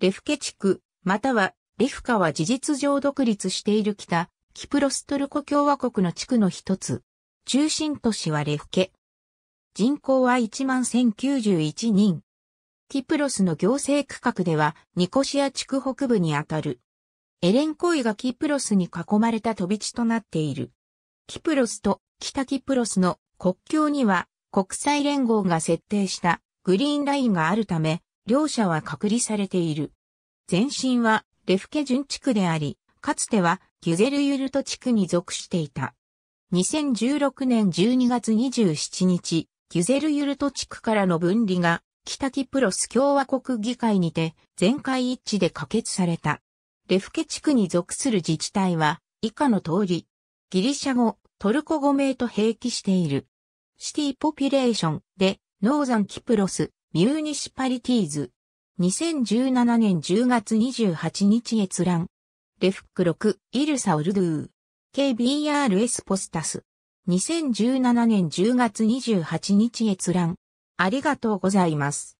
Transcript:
レフケ地区、またはレフカは事実上独立している北、キプロストルコ共和国の地区の一つ。中心都市はレフケ。人口は11,091人。キプロスの行政区画ではニコシア地区北部にあたる。エレンコイがキプロスに囲まれた飛び地となっている。キプロスと北キプロスの国境には国際連合が設定したグリーンラインがあるため、両者は隔離されている。前身はレフケ準地区であり、かつてはギュゼルユルト地区に属していた。2016年12月27日、ギュゼルユルト地区からの分離が北キプロス共和国議会にて全会一致で可決された。レフケ地区に属する自治体は以下の通り、ギリシャ語、トルコ語名と併記している。シティポピュレーションでノーザンキプロス、ミューニシパリティーズ。2017年10月28日閲覧。レフック6、イルサ・オルドゥー。KBRS ポスタス。2017年10月28日閲覧。ありがとうございます。